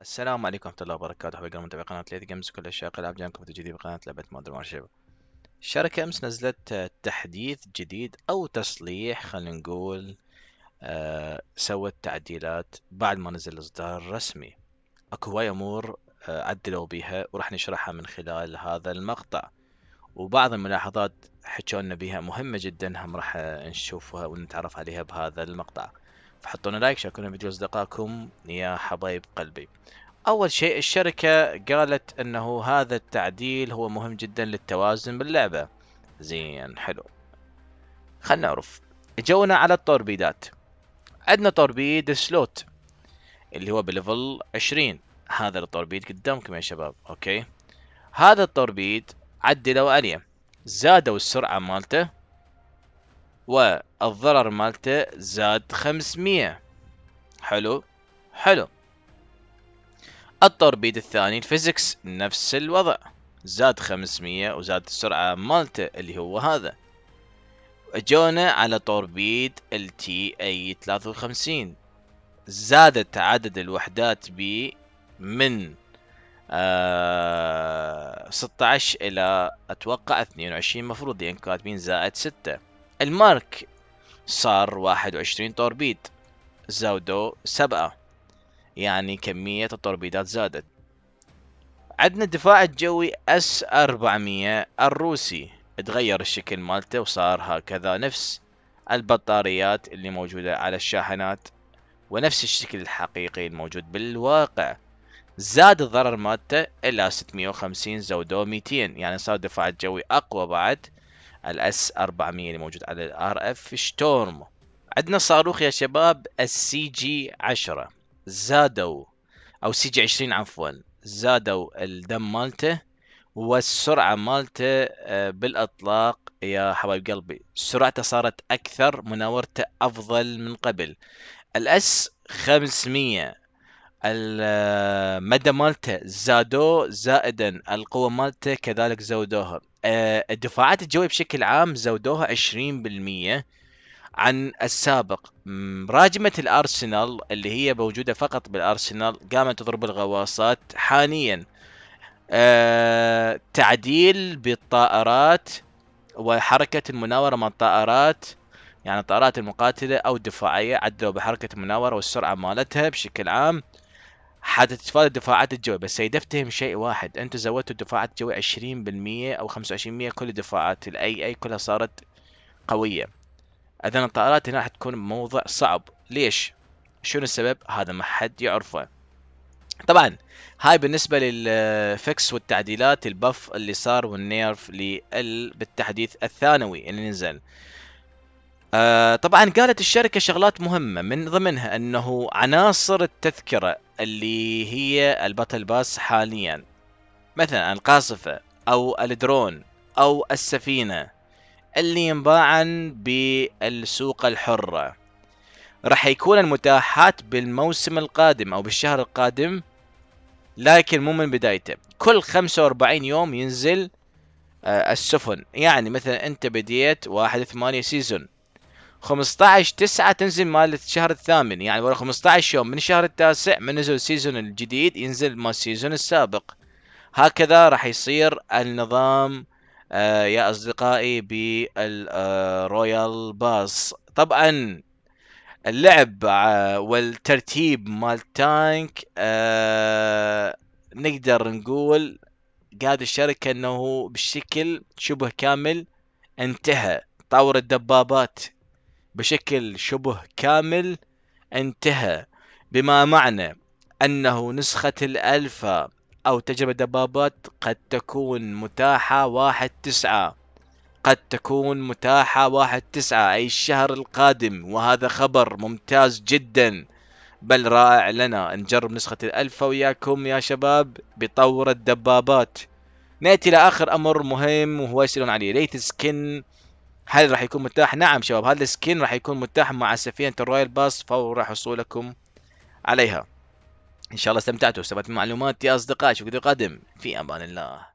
السلام عليكم ورحمة الله وبركاته حبايبنا متابعي قناة ليث جيمز كل الشيء العاب جانكم في جديد بقناة لعبة مودرن وارشيب الشركة امس نزلت تحديث جديد او تصليح خلينا نقول آه سوت تعديلات بعد ما نزل الاصدار الرسمي اكو هواي امور آه عدلوا بيها وراح نشرحها من خلال هذا المقطع وبعض الملاحظات حكوا لنا بها مهمة جدا هم راح نشوفها ونتعرف عليها بهذا المقطع فحطونا لايك شاركونا فيديو اصدقائكم يا حبايب قلبي اول شيء الشركه قالت انه هذا التعديل هو مهم جدا للتوازن باللعبه زين حلو خلنا نعرف جونا على التوربيدات عندنا توربيد سلوت اللي هو بليفل 20 هذا التوربيد قدامكم يا شباب اوكي هذا التوربيد عدلوا عليه زادوا السرعه مالته والضرر مالته زاد 500 حلو حلو التوربيد الثاني الفيزيكس نفس الوضع زاد 500 وزاد السرعة مالته اللي هو هذا اجونا على طوربيد ال تي اي 53 زادت عدد الوحدات ب من آه 16 الى اتوقع 22 مفروض لان يعني كاتبين زائد 6 المارك صار واحد وعشرين توربيد زودوا سبعة يعني كمية التوربيدات زادت عندنا الدفاع الجوي اس 400 الروسي تغير الشكل مالته وصار هكذا نفس البطاريات اللي موجودة على الشاحنات ونفس الشكل الحقيقي الموجود بالواقع زاد الضرر مالته الى 650 زودوه 200 يعني صار دفاع الجوي اقوى بعد الاس 400 اللي موجود على الار اف شتورم عندنا صاروخ يا شباب السي جي 10 زادوا او سي جي 20 عفوا زادوا الدم مالته والسرعة مالته آه، بالإطلاق يا حبايب قلبي سرعته صارت أكثر مناورته أفضل من قبل الأس 500 المدى مالته زادوه زائدا القوة مالته كذلك زودوها آه، الدفاعات الجوية بشكل عام زودوها 20% عن السابق راجمة الأرسنال اللي هي موجودة فقط بالأرسنال قامت تضرب الغواصات حانيا أه تعديل بالطائرات وحركة المناورة من الطائرات يعني الطائرات المقاتلة أو الدفاعية عدلوا بحركة المناورة والسرعة مالتها بشكل عام حتتفادى الدفاعات الجوية بس إذا افتهم شيء واحد أنتوا زودتوا الدفاعات الجوية عشرين بالمية أو خمسة وعشرين بالمية كل الدفاعات الأي أي كلها صارت قوية إذا الطائرات هنا راح تكون موضع صعب ليش؟ شنو السبب؟ هذا ما حد يعرفه طبعا هاي بالنسبة للفكس والتعديلات البف اللي صار والنيرف لل بالتحديث الثانوي اللي نزل آه طبعا قالت الشركة شغلات مهمة من ضمنها انه عناصر التذكرة اللي هي الباتل باس حاليا مثلا القاصفة أو الدرون أو السفينة اللي ينباعن بالسوق الحرة راح يكون المتاحات بالموسم القادم أو بالشهر القادم لكن مو من بدايته كل 45 يوم ينزل آه، السفن يعني مثلا انت بديت واحد ثمانية سيزون 15 9 تنزل مال الشهر الثامن يعني ورا 15 يوم من الشهر التاسع من نزول السيزون الجديد ينزل مال السيزون السابق هكذا راح يصير النظام آه يا اصدقائي بالرويال باص طبعا اللعب آه والترتيب مال تانك آه نقدر نقول قاد الشركة انه بشكل شبه كامل انتهى طور الدبابات بشكل شبه كامل انتهى بما معنى أنه نسخة الألفا أو تجربة دبابات قد تكون متاحة واحد تسعة قد تكون متاحة واحد تسعة أي الشهر القادم وهذا خبر ممتاز جدا بل رائع لنا نجرب نسخة الألفا وياكم يا شباب بطور الدبابات نأتي لآخر أمر مهم وهو يسألون عليه ليت سكن هل راح يكون متاح؟ نعم شباب هذا السكين راح يكون متاح مع سفينة الرويال باس فور حصولكم عليها إن شاء الله استمتعتوا واستفدتوا من معلومات يا أصدقائي شكرا قادم في أمان الله